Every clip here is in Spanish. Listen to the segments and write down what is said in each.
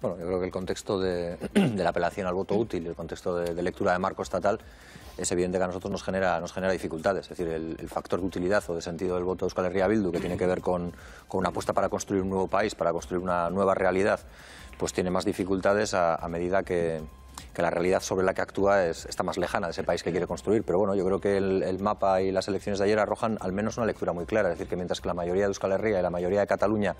Bueno, yo creo que el contexto de, la apelación al voto útil y el contexto de, lectura de marco estatal es evidente que a nosotros nos genera, nos genera dificultades. Es decir, el, factor de utilidad o de sentido del voto de Euskal Herria Bildu, que tiene que ver con, una apuesta para construir un nuevo país, para construir una nueva realidad, pues tiene más dificultades a, medida que, la realidad sobre la que actúa está más lejana de ese país que quiere construir. Pero bueno, yo creo que el, el, mapa y las elecciones de ayer arrojan al menos una lectura muy clara. Es decir, que mientras que la mayoría de Euskal Herria y la mayoría de Cataluña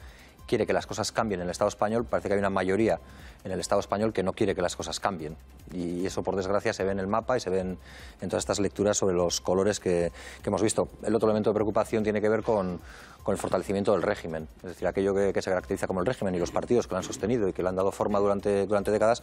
quiere que las cosas cambien en el Estado español, parece que hay una mayoría en el Estado español que no quiere que las cosas cambien. Y eso, por desgracia, se ve en el mapa y se ven en todas estas lecturas sobre los colores que, que hemos visto. El otro elemento de preocupación tiene que ver con, con el fortalecimiento del régimen, es decir, aquello que, se caracteriza como el régimen y los partidos que lo han sostenido y que le han dado forma durante, durante décadas,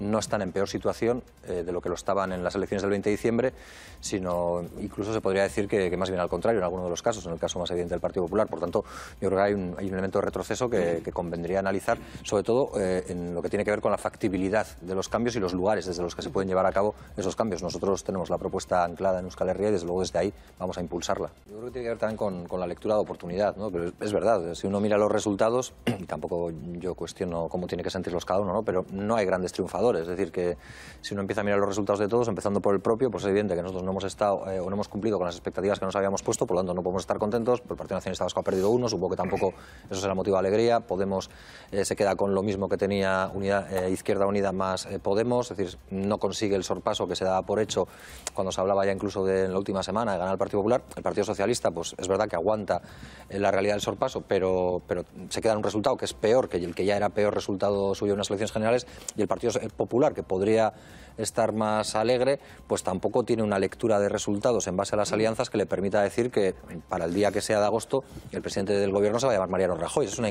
no están en peor situación eh, de lo que lo estaban en las elecciones del 20 de diciembre, sino incluso se podría decir que, que más bien al contrario en algunos de los casos, en el caso más evidente del Partido Popular. Por tanto, yo creo que hay un, hay un elemento de retroceso que, convendría analizar, sobre todo eh, en lo que tiene que ver con la factibilidad de los cambios y los lugares desde los que se pueden llevar a cabo esos cambios. Nosotros tenemos la propuesta anclada en Euskal Herria y desde luego desde ahí vamos a impulsarla. Yo creo que tiene que ver también con, la lectura de oportunidad, ¿no? es, verdad, si uno mira los resultados, y tampoco yo cuestiono cómo tiene que sentirlos cada uno, ¿no? pero no hay grandes triunfadores, es decir, que si uno empieza a mirar los resultados de todos, empezando por el propio, pues es evidente que nosotros no hemos estado eh, o no hemos cumplido con las expectativas que nos habíamos puesto, por lo tanto no podemos estar contentos, por el Partido que ha perdido uno, supongo que tampoco eso será motivo alegre Podemos eh, se queda con lo mismo que tenía Unidad, eh, Izquierda Unida más eh, Podemos, es decir, no consigue el sorpaso que se daba por hecho cuando se hablaba ya incluso de, en la última semana de ganar el Partido Popular. El Partido Socialista, pues es verdad que aguanta la realidad del sorpaso, pero, pero se queda en un resultado que es peor que el que ya era peor resultado suyo en las elecciones generales, y el Partido Popular, que podría estar más alegre, pues tampoco tiene una lectura de resultados en base a las alianzas que le permita decir que para el día que sea de agosto el presidente del gobierno se va a llamar Mariano Rajoy. Es una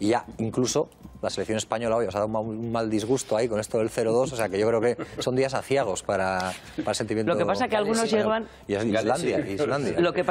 y ya incluso la selección española hoy os ha dado un mal disgusto ahí con esto del 0-2, o sea que yo creo que son días aciagos para, el sentimiento. Lo que pasa es que algunos llevan... Y Islandia, Islandia. Lo que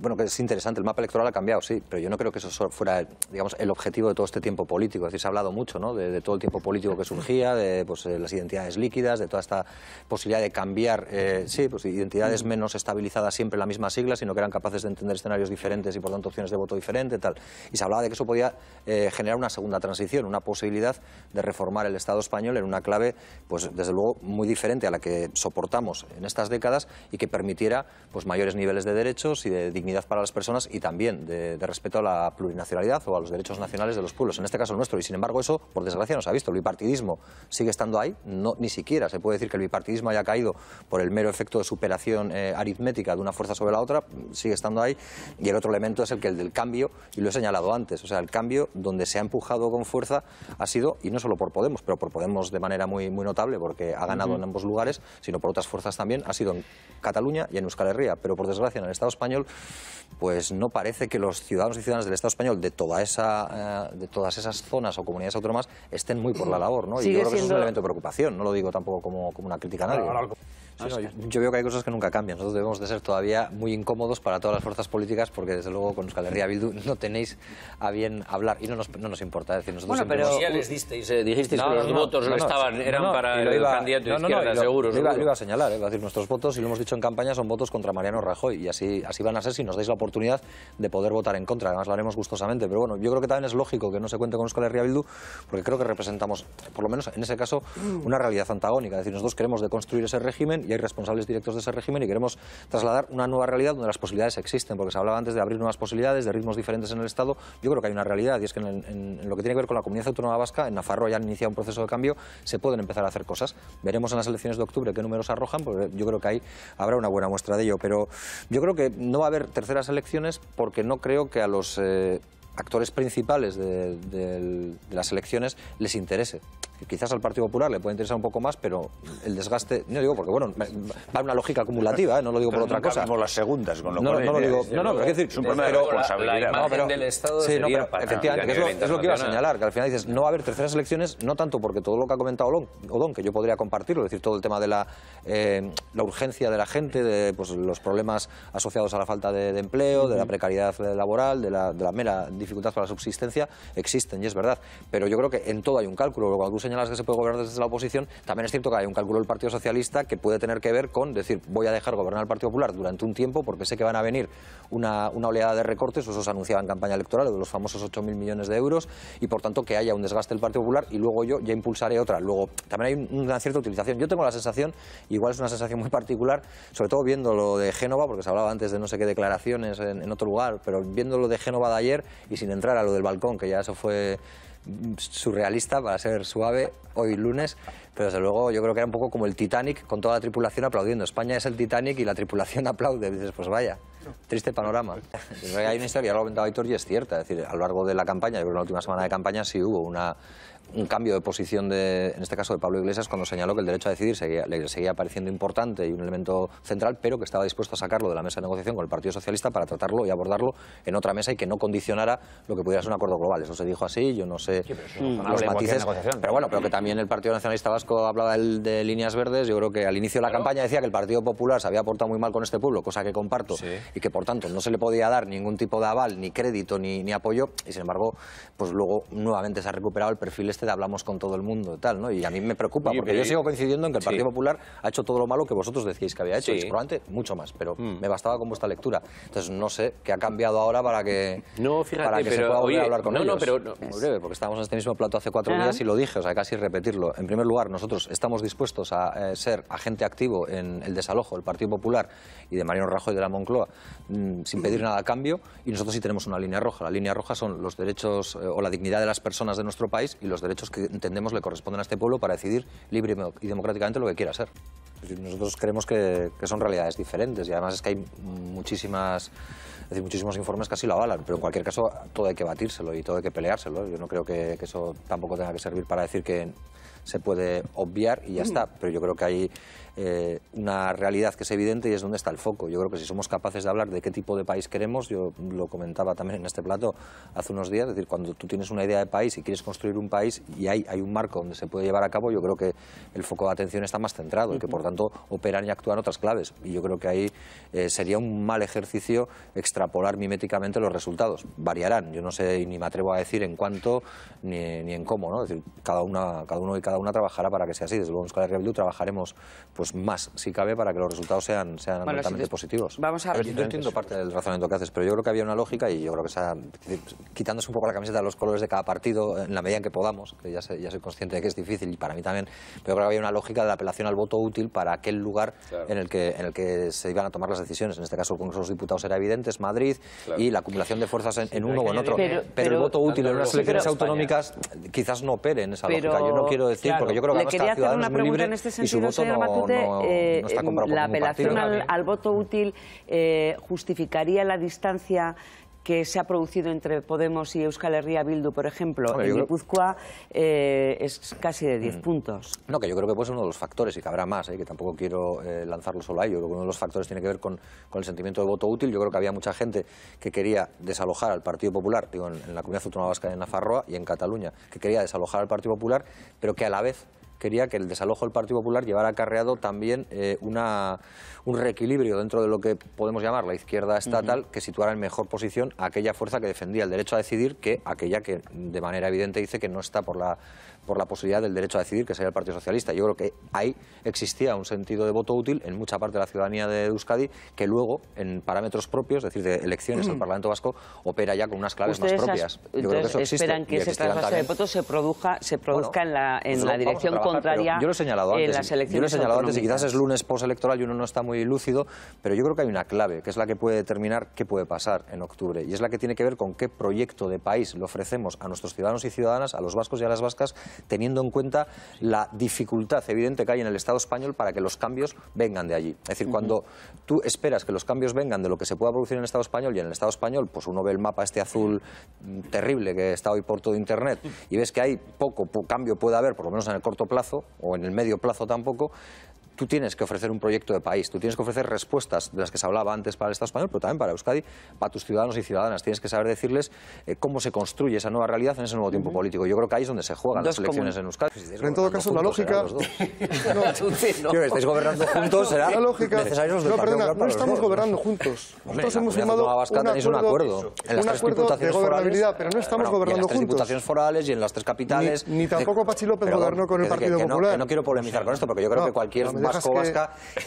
bueno, que es interesante, el mapa electoral ha cambiado, sí, pero yo no creo que eso fuera, digamos, el objetivo de todo este tiempo político. Es decir, se ha hablado mucho, ¿no?, de, todo el tiempo político que surgía, de pues, eh, las identidades líquidas, de toda esta posibilidad de cambiar, eh, sí, pues identidades menos estabilizadas siempre en la misma sigla, sino que eran capaces de entender escenarios diferentes y, por tanto, opciones de voto diferente, tal. Y se hablaba de que eso podía eh, generar una segunda transición una posibilidad de reformar el Estado español en una clave, pues desde luego muy diferente a la que soportamos en estas décadas y que permitiera pues mayores niveles de derechos y de dignidad para las personas y también de, respeto a la plurinacionalidad o a los derechos nacionales de los pueblos, en este caso el nuestro. Y sin embargo eso, por desgracia, no se ha visto. El bipartidismo sigue estando ahí, no, ni siquiera se puede decir que el bipartidismo haya caído por el mero efecto de superación eh, aritmética de una fuerza sobre la otra, sigue estando ahí. Y el otro elemento es el que el del cambio, y lo he señalado antes, o sea, el cambio donde se ha empujado con fuerza ha sido, y no solo por Podemos, pero por Podemos de manera muy, muy notable, porque ha ganado en ambos lugares, sino por otras fuerzas también, ha sido en Cataluña y en Euskal Herria. Pero por desgracia, en el Estado español, pues no parece que los ciudadanos y ciudadanas del Estado español de, toda esa, eh, de todas esas zonas o comunidades autónomas estén muy por la labor, ¿no? Y yo creo que eso es un elemento de preocupación, no lo digo tampoco como, como una crítica a nadie yo, veo que hay cosas que nunca cambian. Nosotros debemos de ser todavía muy incómodos para todas las fuerzas políticas porque, desde luego, con Euskal Herria Bildu no tenéis a bien hablar y no nos, no nos importa. decir, nosotros bueno, pero ya les eh, dijisteis que los votos no, estaban, eran para el candidato de izquierda, seguro. Iba, iba, a señalar, eh, decir, nuestros votos, y lo hemos dicho en campaña, son votos contra Mariano Rajoy y así, así van a ser si nos dais la oportunidad de poder votar en contra. Además, lo haremos gustosamente. Pero bueno, yo creo que también es lógico que no se cuente con Euskal Herria Bildu porque creo que representamos, por lo menos en ese caso, una realidad antagónica. Es decir, nosotros queremos deconstruir ese régimen y hay responsables directos de ese régimen y queremos trasladar una nueva realidad donde las posibilidades existen, porque se hablaba antes de abrir nuevas posibilidades, de ritmos diferentes en el Estado. Yo creo que hay una realidad y es que en, lo que tiene que ver con la comunidad autónoma vasca, en Navarro ya han iniciado un proceso de cambio, se pueden empezar a hacer cosas. Veremos en las elecciones de octubre qué números arrojan, porque yo creo que ahí habrá una buena muestra de ello. Pero yo creo que no va a haber terceras elecciones porque no creo que a los eh, actores principales de las elecciones les interese Quizás al Partido Popular le puede interesar un poco más, pero el desgaste, no digo porque, bueno, va una lógica acumulativa, ¿eh? no lo digo por otra cosa. las segundas, con lo no, cual. No, lo digo, no, no, pero es decir, es un problema eh, de responsabilidad. La, pero, del Estado sí, efectivamente, es lo, que iba a señalar, que al final dices, no va a haber terceras elecciones, no tanto porque todo lo que ha comentado Odón, que yo podría compartirlo, es decir, todo el tema de la, eh, la urgencia de la gente, de pues, los problemas asociados a la falta de, empleo, de la precariedad laboral, de la, mera dificultad para la subsistencia, existen y es verdad. Pero yo creo que en todo hay un cálculo, lo las que se puede gobernar desde la oposición, también es cierto que hay un cálculo del Partido Socialista que puede tener que ver con decir, voy a dejar gobernar al Partido Popular durante un tiempo porque sé que van a venir una, oleada de recortes, eso se anunciaba en campaña electoral, de los famosos 8.000 millones de euros, y por tanto que haya un desgaste del Partido Popular y luego yo ya impulsaré otra. Luego, también hay una cierta utilización. Yo tengo la sensación, igual es una sensación muy particular, sobre todo viendo lo de Génova, porque se hablaba antes de no sé qué declaraciones en, en otro lugar, pero viéndolo de Génova de ayer y sin entrar a lo del balcón, que ya eso fue surrealista, va a ser suave, hoy lunes, pero desde luego yo creo que era un poco como el Titanic con toda la tripulación aplaudiendo. España es el Titanic y la tripulación aplaude. dices, pues vaya, triste panorama. Hay una historia, ya lo ha comentado Aitor, y es cierta. Es decir, a lo largo de la campaña, yo creo en la última semana de campaña sí hubo una un cambio de posición, de, en este caso de Pablo Iglesias, cuando señaló que el derecho a decidir seguía, le seguía pareciendo importante y un elemento central, pero que estaba dispuesto a sacarlo de la mesa de negociación con el Partido Socialista para tratarlo y abordarlo en otra mesa y que no condicionara lo que pudiera ser un acuerdo global. Eso se dijo así, yo no sé los matices. Pero bueno, pero que también el Partido Nacionalista Vasco hablaba de, de, líneas verdes. Yo creo que al inicio de la campaña decía que el Partido Popular se había portado muy mal con este pueblo, cosa que comparto, y que por tanto no se le podía dar ningún tipo de aval, ni crédito, ni, apoyo. Y sin embargo, pues luego nuevamente se ha recuperado el perfil este de hablamos con todo el mundo y tal, ¿no? Y a mí me preocupa, porque yo sigo coincidiendo en que el Partido Popular ha hecho todo lo malo que vosotros decíais que había hecho, y probablemente mucho más, pero mm. me bastaba con vuestra lectura. Entonces, no sé qué ha cambiado ahora para que, no, se pueda volver a hablar con ellos. No, pero Muy breve, porque estábamos en este mismo plato hace cuatro días y lo dije, o sea, casi repetirlo. En primer lugar, nosotros estamos dispuestos a eh, ser agente activo en el desalojo del Partido Popular y de Mariano Rajoy de la Moncloa mm, sin pedir nada a cambio, y nosotros sí tenemos una línea roja. La línea roja son los derechos eh, o la dignidad de las personas de nuestro país y los derechos derechos que entendemos le corresponden a este pueblo para decidir libre y democráticamente lo que quiera ser. Nosotros creemos que, que son realidades diferentes y además es que hay muchísimas decir, muchísimos informes casi lo avalan, pero en cualquier caso todo hay que batírselo y todo hay que peleárselo. Yo no creo que, eso tampoco tenga que servir para decir que se puede obviar y ya está, mm. pero yo creo que hay eh, una realidad que es evidente y es donde está el foco. Yo creo que si somos capaces de hablar de qué tipo de país queremos, yo lo comentaba también en este plato hace unos días, es decir, cuando tú tienes una idea de país y quieres construir un país y hay, hay un marco donde se puede llevar a cabo, yo creo que el foco de atención está más centrado y que por tanto operan y actúan otras claves. Y yo creo que ahí eh, sería un mal ejercicio extrapolar miméticamente los resultados. Variarán, yo no sé ni me atrevo a decir en cuánto ni, en cómo, decir, cada, una, cada uno y cada una trabajará para que sea así. Desde luego en Escala de trabajaremos pues, más, si cabe, para que los resultados sean, sean positivos. Vamos yo entiendo parte del razonamiento que haces, pero yo creo que había una lógica y yo creo que sea, quitándose un poco la camiseta de los colores de cada partido en la medida en que podamos, que ya, ya soy consciente de que es difícil y para mí también, pero creo que había una lógica de la apelación al voto útil para aquel lugar en, el que, en el que se iban a tomar las decisiones. En este caso, el Congreso de los Diputados era evidente, Madrid y la acumulación de fuerzas en, uno o en otro. Pero, el voto útil en unas elecciones autonómicas quizás no opere en esa pero, lógica. Yo no quiero decir, porque yo creo que le quería una pregunta en este sentido, no, Matute. No, eh, la apelación al, al, voto útil eh, justificaría la distancia que se ha producido entre Podemos y Euskal Herria Bildu, por ejemplo, en Guipúzcoa, eh, es casi de 10 mm. puntos. No, que yo creo que puede uno de los factores y que habrá más, eh, que tampoco quiero eh, lanzarlo solo a Yo que uno de los factores tiene que ver con, el sentimiento de voto útil. Yo creo que había mucha gente que quería desalojar al Partido Popular, digo, en, la comunidad autónoma vasca, en Nafarroa y en Cataluña, que quería desalojar al Partido Popular, pero que a la vez quería que el desalojo del Partido Popular llevara acarreado también eh, una, un reequilibrio dentro de lo que podemos llamar la izquierda estatal, que situara en mejor posición a aquella fuerza que defendía el derecho a decidir que aquella que de manera evidente dice que no está por la, por la posibilidad del derecho a decidir, que sería el Partido Socialista. Yo creo que ahí existía un sentido de voto útil en mucha parte de la ciudadanía de Euskadi, que luego, en parámetros propios, es decir, de elecciones al Parlamento Vasco, opera ya con unas claves más propias. Yo creo que eso esperan que ese trasvase de votos se, produja, se produzca en la, en la dirección yo lo he señalado antes, en las elecciones. Yo lo he señalado y quizás es lunes postelectoral y uno no está muy lúcido, pero yo creo que hay una clave, que es la que puede determinar qué puede pasar en octubre y es la que tiene que ver con qué proyecto de país le ofrecemos a nuestros ciudadanos y ciudadanas, a los vascos y a las vascas, teniendo en cuenta la dificultad evidente que hay en el Estado español para que los cambios vengan de allí. Es decir, cuando tú esperas que los cambios vengan de lo que se pueda producir en el Estado español y en el Estado español, pues uno ve el mapa este azul terrible que está hoy por todo Internet y ves que hay poco, poco cambio puede haber, por lo menos en el corto plazo, o en el medio plazo tampoco, tú tienes que ofrecer un proyecto de país, tú tienes que ofrecer respuestas de las que se hablaba antes para el Estado español, pero también para Euskadi, para tus ciudadanos y ciudadanas. Tienes que saber decirles eh, cómo se construye esa nueva realidad en ese nuevo tiempo político. Yo creo que ahí es donde se juegan las elecciones en Euskadi. en todo caso, la lógica... no, estáis gobernando juntos, será la lógica... No, perdona, no estamos gobernando juntos. Nosotros hemos firmado un acuerdo, en las tres diputaciones pero no estamos gobernando juntos. En las diputaciones forales y en las tres capitales... Ni tampoco Pachi López gobernó con el Partido Popular. No quiero polemizar con esto, porque yo creo que cualquier Vasco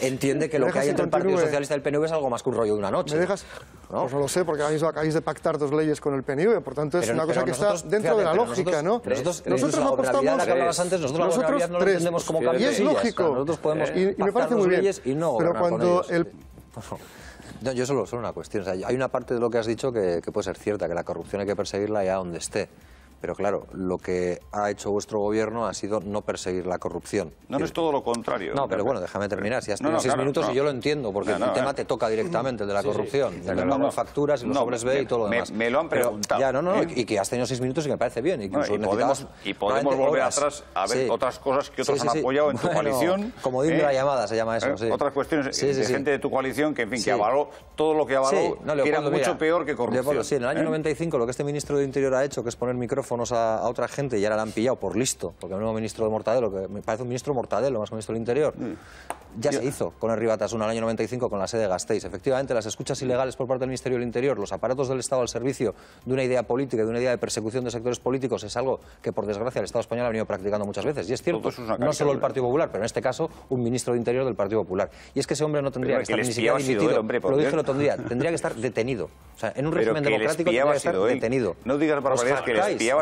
entiende que lo que hay entre el Partido Socialista y el PNV es algo más que un rollo de una noche. ¿Me dejas? ¿No? Pues no lo sé, porque acabáis de pactar dos leyes con el PNV, por tanto es una cosa que está dentro de la lógica, nosotros, ¿no? nosotros, tres, nosotros no antes, nosotros, la no entendemos como Y es lógico. Nosotros podemos y, me parece muy bien. Y no pero cuando el... No, yo solo, solo una cuestión. hay una parte de lo que has dicho que, que, puede ser cierta, que la corrupción hay que perseguirla allá donde esté. Pero claro, lo que ha hecho vuestro gobierno ha sido no perseguir la corrupción. No, no es todo lo contrario. No, pero bueno, déjame terminar. Si has tenido seis minutos y yo lo entiendo, porque el tema eh. te toca directamente, el de la corrupción. de las facturas y los sobres B y todo lo demás. Me, lo han preguntado. ya, no, no, ¿eh? y que has tenido seis minutos y me parece bien. y podemos, podemos volver atrás a ver otras cosas que otros han apoyado en tu coalición. Como dime la ¿eh? llamada, se llama eso. Otras cuestiones de gente de tu coalición que, en fin, que avaló todo lo que avaló, que era mucho peor que corrupción. Sí, en el año 95 lo que este ministro de Interior ha hecho, que es poner micrófono a, otra gente y ahora la han pillado por listo, porque el nuevo ministro de Mortadelo, que me parece un ministro Mortadelo más un ministro del Interior, mm. Ya se hizo con el una en el año 95 con la sede de Gasteiz. Efectivamente, las escuchas ilegales por parte del Ministerio del Interior, los aparatos del Estado al servicio de una idea política, de una idea de persecución de sectores políticos, es algo que, por desgracia, el Estado español ha venido practicando muchas veces. Y es cierto, no solo el Partido Popular, pero en este caso, un ministro de Interior del Partido Popular. Y es que ese hombre no tendría que, estar ni siquiera lo dije, otro tendría, tendría que estar detenido. O sea, en un régimen democrático tendría que estar detenido. No digas pues barbaridades que el espía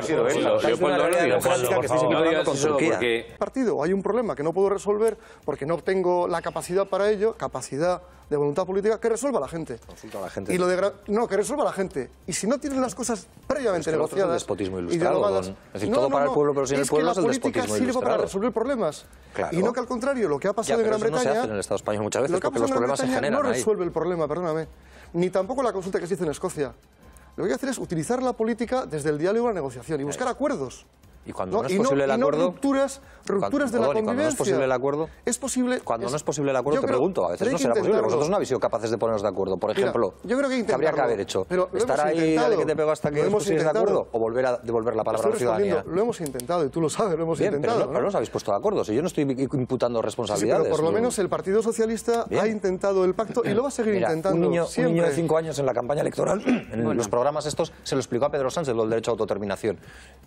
ha pues Partido, hay un problema que no puedo resolver porque no obtengo la capacidad para ello, capacidad de voluntad política, que resuelva la gente. a la gente. Y lo de no, que resuelva la gente. Y si no tienen las cosas previamente negociadas... Es un despotismo ilustrado, Es decir, todo para el pueblo, pero sin el pueblo es el despotismo ilustrado. la política sirve para resolver problemas. Claro. Y no que al contrario, lo que ha pasado en Gran Bretaña... no en el Estado español muchas veces lo que los problemas se generan no resuelve el problema, perdóname. Ni tampoco la consulta que se hizo en Escocia. Lo que hay que hacer es utilizar la política desde el diálogo a la negociación y buscar acuerdos. Y cuando no, es posible el acuerdo. rupturas, de la convivencia. no es posible el acuerdo. Cuando no es posible el acuerdo, te pregunto. A veces no será posible. Vosotros no habéis sido capaces de ponernos de acuerdo. Por ejemplo, yo creo que, habría que haber hecho. Estar ahí, dale que te pego hasta que estéis de acuerdo. O volver a devolver la palabra a la ciudadanía. Lo hemos intentado, y tú lo sabes, lo hemos intentado. Pero no, os habéis puesto de acuerdo. Si yo no estoy imputando responsabilidades. pero por lo menos el Partido Socialista ha intentado el pacto y lo va a seguir intentando. Un niño de cinco años en la campaña electoral, en los programas estos, se lo explicó a Pedro Sánchez lo del derecho a autodeterminación.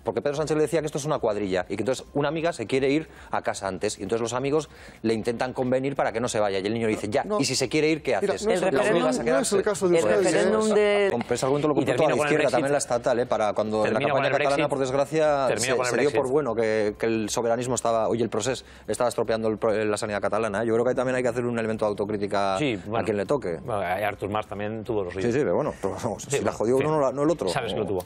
Porque Pedro Sánchez le decía que esto es una cuadrilla y que entonces una amiga se quiere ir a casa antes y entonces los amigos le intentan convenir para que no se vaya y el niño dice, ya, y si se quiere ir, ¿qué haces? el referéndum, no es el caso de ustedes, referéndum de... Con lo computó a la izquierda, también la estatal, ¿eh? para cuando en la campaña catalana, por desgracia, se, dio por bueno que, que, el soberanismo estaba, oye, el proceso estaba estropeando el, eh, la sanidad catalana. ¿eh? Yo creo que ahí también hay que hacer un elemento de autocrítica a quien le toque. Bueno, Artur Mas también tuvo los ríos. Sí, sí, pero bueno, pero vamos, si la jodió uno, no, no el otro. Sabes que lo tuvo.